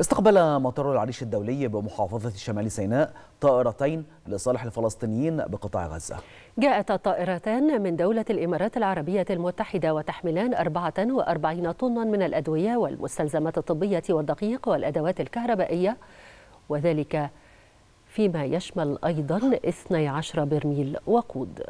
استقبل مطار العريش الدولي بمحافظة شمال سيناء طائرتين لصالح الفلسطينيين بقطاع غزة جاءت الطائرتان من دولة الإمارات العربية المتحدة وتحملان 44 طنا من الأدوية والمستلزمات الطبية والدقيق والأدوات الكهربائية وذلك فيما يشمل أيضا 12 برميل وقود